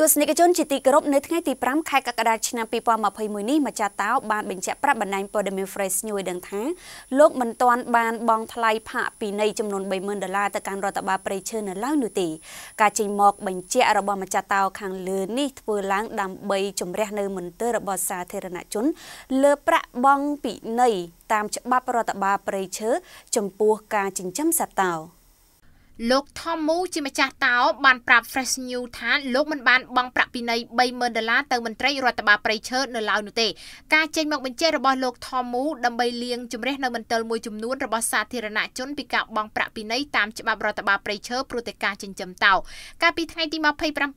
ទស្សនិកជនជាទីគោរពនៅថ្ងៃទី5ខែកក្កដាឆ្នាំ2021នេះម្ចាស់តោបានបញ្ជាក់ប្រាប់បណ្ដាញព័ត៌មាន Fresh News ដឹងថាលោកមិនទាន់បានបង់ថ្លៃផាកពិន័យចំនួន30,000ដុល្លារទៅកាន់រដ្ឋបាលព្រៃឈើនៅឡើយនោះទេការចេញមក បញ្ជាក់របស់ម្ចាស់តោខាងលើនេះធ្វើឡើងដើម្បីជំរះ នៅ មន្ទិលរបស់សាធារណជន លើប្រាក់បង់ពិន័យតាមច្បាប់រដ្ឋបាលព្រៃឈើចំពោះការចិញ្ចឹមសត្វតោលោក Tom Mu ជាម្ចាស់តោបានប្រាប់ Fresh News ថាលោកមិនបានបង់ប្រាក់ពិន័យ30,000ដុល្លារទៅមន្ត្រីរដ្ឋបាលប្រៃឈើនៅឡើយនោះទេការចេញមកបញ្ជារបស់លោក Tom Mu ដើម្បីលៀងជំរះនៅមន្ទិលមួយចំនួនរបស់សាធារណជនពីការបង់ប្រាក់ពិន័យតាមច្បាប់រដ្ឋបាលប្រៃឈើព្រោះតែការចិញ្ចឹមតោ កាលពីថ្ងៃទី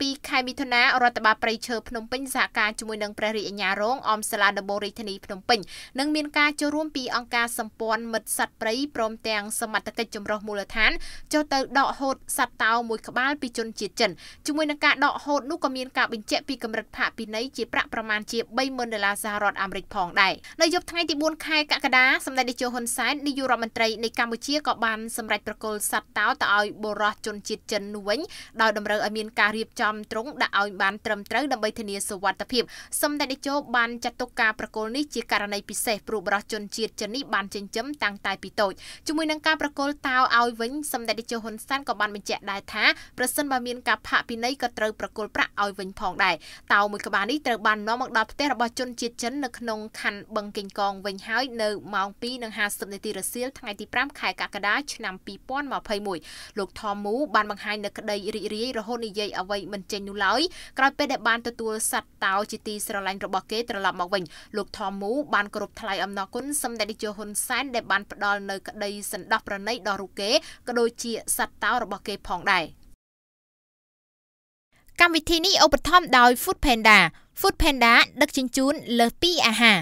27ខែមិថុនារដ្ឋបាលប្រៃឈើភ្នំពេញសហការជាមួយនឹងព្រះរាជអាជ្ញារងអមសាលាដំបងរាជធានីភ្នំពេញនិងមានការចូលរួមពីអង្គការសម្ព័ន្ធមិត្តសត្វព្រៃព្រមទាំងសមត្ថកិច្ចចម្រុះមូលដ្ឋានចុះទៅដកហូតសត្វតោមួយក្បាលពីជនជាតិចិនជាមួយនឹងការដកហូតនោះក៏មានការបញ្ជាក់ពីកម្រិតផាកពិន័យជាប្រាក់ប្រមាណជា30,000ដុល្លារសហរដ្ឋអាមេរិកផងដែរនៅយប់ថ្ងៃទី4ខែកក្កដាសម្ដេចនាយកហ៊ុនសែននាយករដ្ឋមន្ត្រីនៃកម្ពុជាក៏បានសម្រេចប្រគល់សត្វតោទៅឲ្យបុរសជនជាតិចិននោះវិញដោយតម្រូវឲ្យមានការរៀបចំត្រង់ដាក់ឲ្យបានត្រឹមត្រូវដើម្បីធានាសុវត្ថិភាព សម្ដេចនាយកបានចាត់ទុកការប្រគល់នេះជាករណីពិសេសព្រោះបរិសុជនជាតិចិននេះបានចិញ្ចឹមតាំងតែពីតូចជាមួយនឹងការប្រគល់តោឲ្យវិញសម្ដេចនាយកហ៊ុនសានក៏បានបញ្ជាក់ដែរថាប្រសិនបើមានការផាកពិន័យក៏ត្រូវប្រគល់ប្រាក់ឲ្យវិញផងដែរតោមួយក្បាលនេះត្រូវបាននាំមកដល់ផ្ទះរបស់ជនជាតិចិននៅក្នុងខណ្ឌបឹងកេងកងវិញហើយនៅម៉ោង2:50នាទីរសៀលថ្ងៃទី5ខែកក្កដាឆ្នាំ2021លោកថមមូ បានបង្ហាញនៅក្តីរីករាយរហូតនិយាយអ្វីមិនចេញនោះឡើយក្រោយពេលដែលបានទទួលសត្វតោជាទីស្រឡាញ់របស់គេត្រឡប់មកវិញ លោកថមមូបានគោរពថ្លែងអំណរគុណសម្ដេចនាយកហ៊ុនសែនដែលបានផ្ដល់នៅក្តីសន្តោសប្រណីដល់រូបគេក៏ដូចជាសត្វតោរបស់គេផងដែរកម្មវិធីនេះឧបត្ថម្ភដោយ Food Panda Food Panda ដឹកជញ្ជូនលើសពីអាហារ